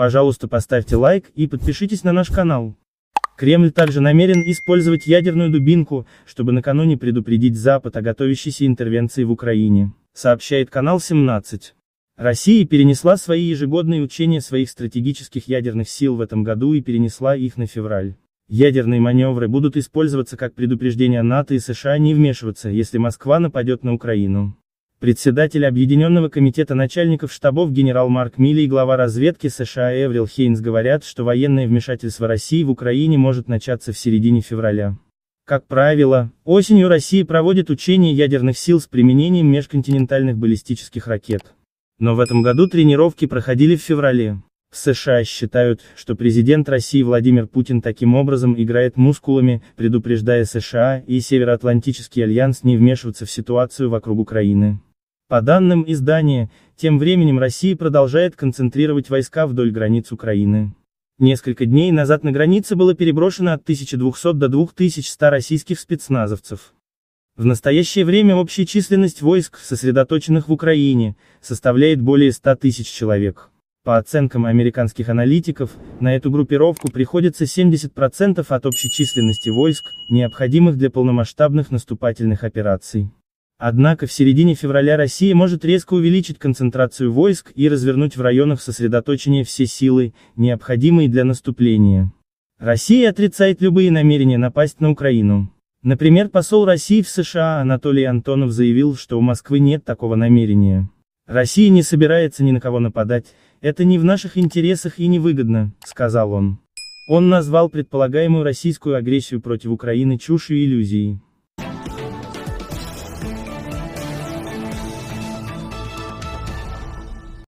Пожалуйста, поставьте лайк и подпишитесь на наш канал. Кремль также намерен использовать ядерную дубинку, чтобы накануне предупредить Запад о готовящейся интервенции в Украине, сообщает канал 17. Россия перенесла свои ежегодные учения своих стратегических ядерных сил в этом году и перенесла их на февраль. Ядерные маневры будут использоваться как предупреждение НАТО и США не вмешиваться, если Москва нападет на Украину председатель Объединенного комитета начальников штабов генерал Марк Милли и глава разведки США Эврил Хейнс говорят, что военное вмешательство России в Украине может начаться в середине февраля. Как правило, осенью Россия проводит учения ядерных сил с применением межконтинентальных баллистических ракет. Но в этом году тренировки проходили в феврале. В США считают, что президент России Владимир Путин таким образом играет мускулами, предупреждая США и Североатлантический альянс не вмешиваться в ситуацию вокруг Украины. По данным издания, тем временем Россия продолжает концентрировать войска вдоль границ Украины. Несколько дней назад на границе было переброшено от 1200 до 2100 российских спецназовцев. В настоящее время общая численность войск, сосредоточенных в Украине, составляет более 100 тысяч человек. По оценкам американских аналитиков, на эту группировку приходится 70% от общей численности войск, необходимых для полномасштабных наступательных операций. Однако в середине февраля Россия может резко увеличить концентрацию войск и развернуть в районах сосредоточения все силы, необходимые для наступления. Россия отрицает любые намерения напасть на Украину. Например, посол России в США Анатолий Антонов заявил, что у Москвы нет такого намерения. Россия не собирается ни на кого нападать, это не в наших интересах и невыгодно, сказал он. Он назвал предполагаемую российскую агрессию против Украины чушью и иллюзией.